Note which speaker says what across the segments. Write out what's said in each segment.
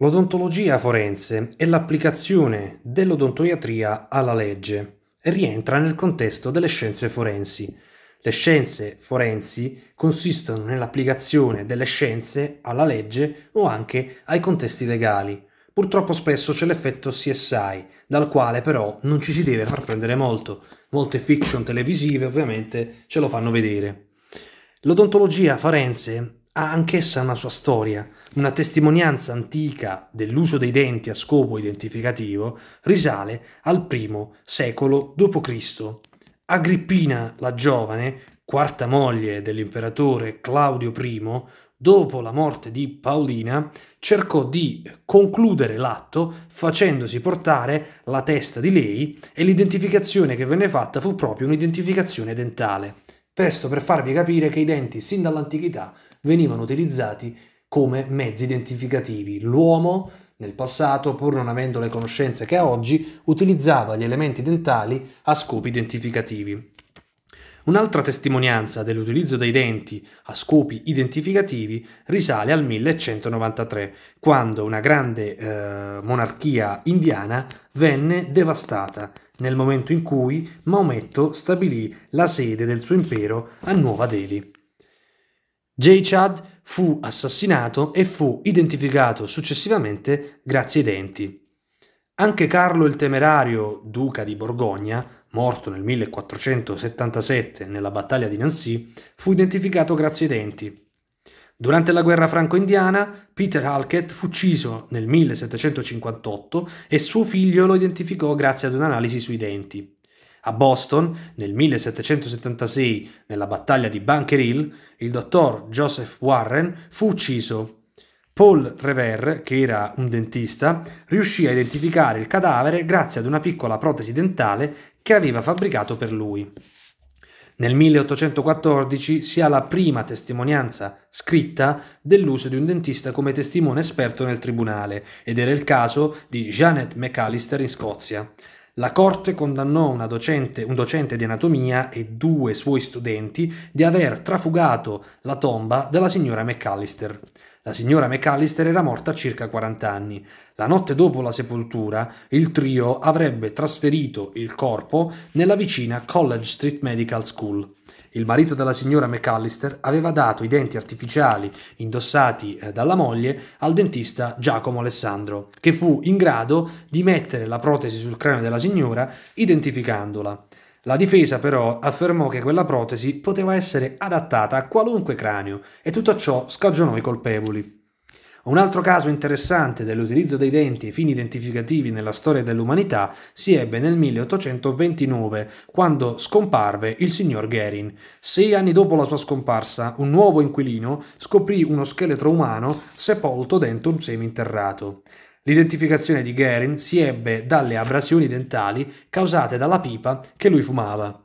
Speaker 1: L'odontologia forense è l'applicazione dell'odontoiatria alla legge e rientra nel contesto delle scienze forensi. Le scienze forensi consistono nell'applicazione delle scienze alla legge o anche ai contesti legali. Purtroppo spesso c'è l'effetto CSI, dal quale però non ci si deve far prendere molto. Molte fiction televisive ovviamente ce lo fanno vedere. L'odontologia forense ha anch'essa una sua storia, una testimonianza antica dell'uso dei denti a scopo identificativo risale al I secolo d.C. Agrippina la giovane, quarta moglie dell'imperatore Claudio I, dopo la morte di Paolina, cercò di concludere l'atto facendosi portare la testa di lei e l'identificazione che venne fatta fu proprio un'identificazione dentale. Questo per farvi capire che i denti sin dall'antichità venivano utilizzati come mezzi identificativi. L'uomo nel passato, pur non avendo le conoscenze che ha oggi, utilizzava gli elementi dentali a scopi identificativi. Un'altra testimonianza dell'utilizzo dei denti a scopi identificativi risale al 1193, quando una grande eh, monarchia indiana venne devastata nel momento in cui Maometto stabilì la sede del suo impero a Nuova Delhi. Jaichad fu assassinato e fu identificato successivamente grazie ai denti. Anche Carlo il Temerario, duca di Borgogna, morto nel 1477 nella battaglia di Nancy, fu identificato grazie ai denti. Durante la guerra franco-indiana, Peter Halkett fu ucciso nel 1758 e suo figlio lo identificò grazie ad un'analisi sui denti. A Boston, nel 1776, nella battaglia di Bunker Hill, il dottor Joseph Warren fu ucciso. Paul Revere, che era un dentista, riuscì a identificare il cadavere grazie ad una piccola protesi dentale che aveva fabbricato per lui. Nel 1814 si ha la prima testimonianza scritta dell'uso di un dentista come testimone esperto nel tribunale ed era il caso di Janet McAllister in Scozia. La corte condannò docente, un docente di anatomia e due suoi studenti di aver trafugato la tomba della signora McAllister. La signora McAllister era morta a circa 40 anni. La notte dopo la sepoltura, il trio avrebbe trasferito il corpo nella vicina College Street Medical School. Il marito della signora McAllister aveva dato i denti artificiali indossati eh, dalla moglie al dentista Giacomo Alessandro, che fu in grado di mettere la protesi sul cranio della signora identificandola. La difesa però affermò che quella protesi poteva essere adattata a qualunque cranio e tutto ciò scagionò i colpevoli. Un altro caso interessante dell'utilizzo dei denti ai fini identificativi nella storia dell'umanità si ebbe nel 1829, quando scomparve il signor Guerin. Sei anni dopo la sua scomparsa, un nuovo inquilino scoprì uno scheletro umano sepolto dentro un seminterrato. L'identificazione di Guerin si ebbe dalle abrasioni dentali causate dalla pipa che lui fumava.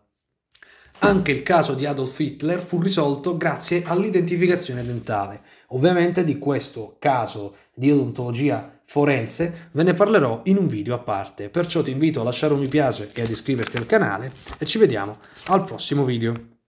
Speaker 1: Anche il caso di Adolf Hitler fu risolto grazie all'identificazione dentale. Ovviamente di questo caso di odontologia forense ve ne parlerò in un video a parte, perciò ti invito a lasciare un mi piace e ad iscriverti al canale e ci vediamo al prossimo video.